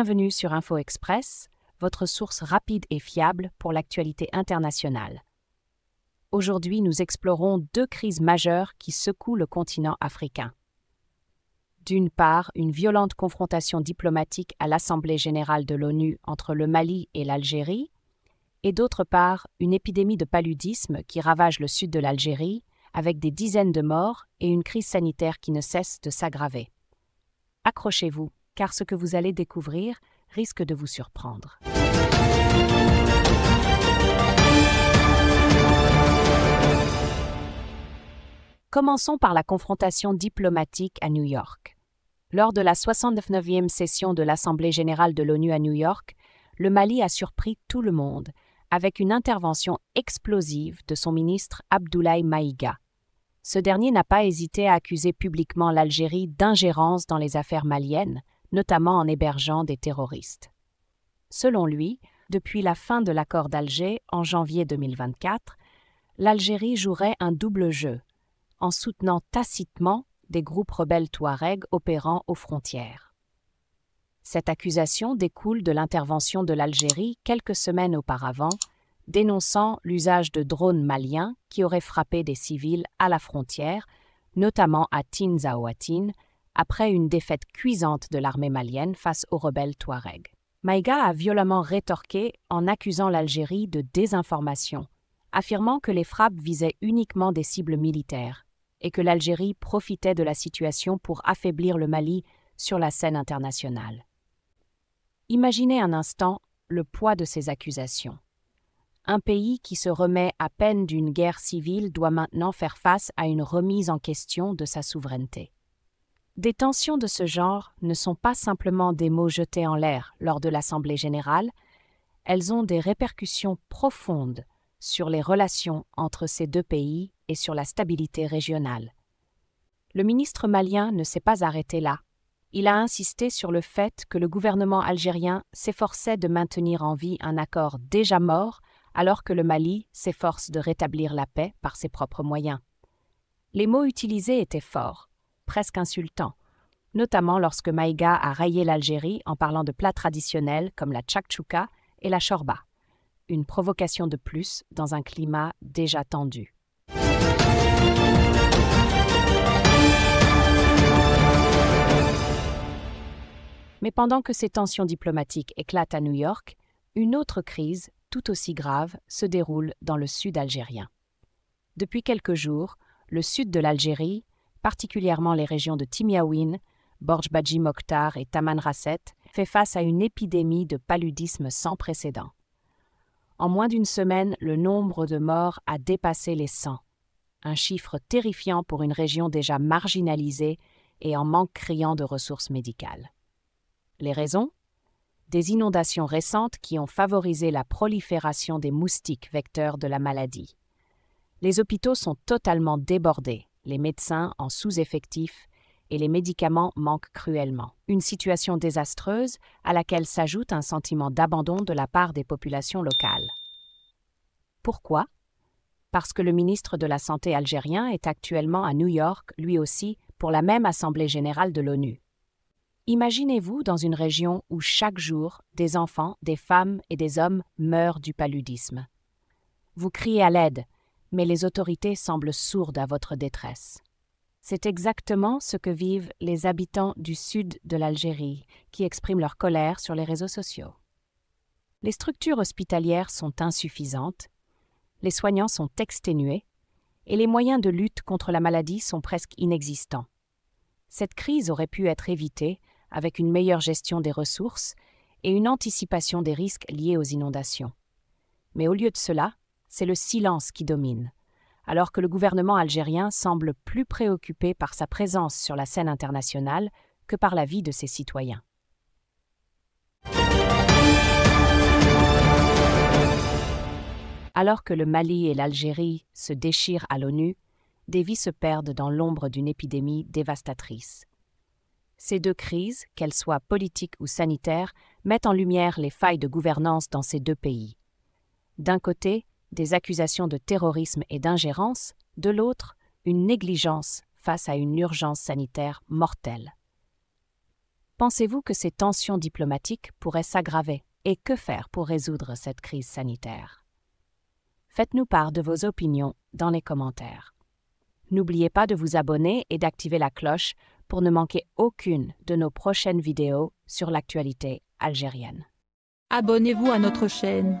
Bienvenue sur Info Express, votre source rapide et fiable pour l'actualité internationale. Aujourd'hui, nous explorons deux crises majeures qui secouent le continent africain. D'une part, une violente confrontation diplomatique à l'Assemblée générale de l'ONU entre le Mali et l'Algérie, et d'autre part, une épidémie de paludisme qui ravage le sud de l'Algérie, avec des dizaines de morts et une crise sanitaire qui ne cesse de s'aggraver. Accrochez-vous, car ce que vous allez découvrir risque de vous surprendre. Commençons par la confrontation diplomatique à New York. Lors de la 69e session de l'Assemblée générale de l'ONU à New York, le Mali a surpris tout le monde avec une intervention explosive de son ministre Abdoulaye Maïga. Ce dernier n'a pas hésité à accuser publiquement l'Algérie d'ingérence dans les affaires maliennes, notamment en hébergeant des terroristes. Selon lui, depuis la fin de l'accord d'Alger en janvier 2024, l'Algérie jouerait un double jeu, en soutenant tacitement des groupes rebelles touaregs opérant aux frontières. Cette accusation découle de l'intervention de l'Algérie quelques semaines auparavant, dénonçant l'usage de drones maliens qui auraient frappé des civils à la frontière, notamment à Tin après une défaite cuisante de l'armée malienne face aux rebelles Touaregs. Maïga a violemment rétorqué en accusant l'Algérie de désinformation, affirmant que les frappes visaient uniquement des cibles militaires et que l'Algérie profitait de la situation pour affaiblir le Mali sur la scène internationale. Imaginez un instant le poids de ces accusations. Un pays qui se remet à peine d'une guerre civile doit maintenant faire face à une remise en question de sa souveraineté. Des tensions de ce genre ne sont pas simplement des mots jetés en l'air lors de l'Assemblée générale, elles ont des répercussions profondes sur les relations entre ces deux pays et sur la stabilité régionale. Le ministre malien ne s'est pas arrêté là. Il a insisté sur le fait que le gouvernement algérien s'efforçait de maintenir en vie un accord déjà mort, alors que le Mali s'efforce de rétablir la paix par ses propres moyens. Les mots utilisés étaient forts presque insultant, notamment lorsque Maïga a raillé l'Algérie en parlant de plats traditionnels comme la tchakchouka et la chorba. Une provocation de plus dans un climat déjà tendu. Mais pendant que ces tensions diplomatiques éclatent à New York, une autre crise, tout aussi grave, se déroule dans le sud algérien. Depuis quelques jours, le sud de l'Algérie, particulièrement les régions de Timiaouine, Borj Mokhtar et Taman Rasset, fait face à une épidémie de paludisme sans précédent. En moins d'une semaine, le nombre de morts a dépassé les 100, un chiffre terrifiant pour une région déjà marginalisée et en manque criant de ressources médicales. Les raisons Des inondations récentes qui ont favorisé la prolifération des moustiques vecteurs de la maladie. Les hôpitaux sont totalement débordés, les médecins en sous-effectif et les médicaments manquent cruellement. Une situation désastreuse à laquelle s'ajoute un sentiment d'abandon de la part des populations locales. Pourquoi Parce que le ministre de la Santé algérien est actuellement à New York, lui aussi, pour la même Assemblée générale de l'ONU. Imaginez-vous dans une région où chaque jour des enfants, des femmes et des hommes meurent du paludisme. Vous criez à l'aide, mais les autorités semblent sourdes à votre détresse. C'est exactement ce que vivent les habitants du sud de l'Algérie, qui expriment leur colère sur les réseaux sociaux. Les structures hospitalières sont insuffisantes, les soignants sont exténués, et les moyens de lutte contre la maladie sont presque inexistants. Cette crise aurait pu être évitée avec une meilleure gestion des ressources et une anticipation des risques liés aux inondations. Mais au lieu de cela, c'est le silence qui domine, alors que le gouvernement algérien semble plus préoccupé par sa présence sur la scène internationale que par la vie de ses citoyens. Alors que le Mali et l'Algérie se déchirent à l'ONU, des vies se perdent dans l'ombre d'une épidémie dévastatrice. Ces deux crises, qu'elles soient politiques ou sanitaires, mettent en lumière les failles de gouvernance dans ces deux pays. D'un côté, des accusations de terrorisme et d'ingérence, de l'autre, une négligence face à une urgence sanitaire mortelle. Pensez-vous que ces tensions diplomatiques pourraient s'aggraver et que faire pour résoudre cette crise sanitaire Faites-nous part de vos opinions dans les commentaires. N'oubliez pas de vous abonner et d'activer la cloche pour ne manquer aucune de nos prochaines vidéos sur l'actualité algérienne. Abonnez-vous à notre chaîne.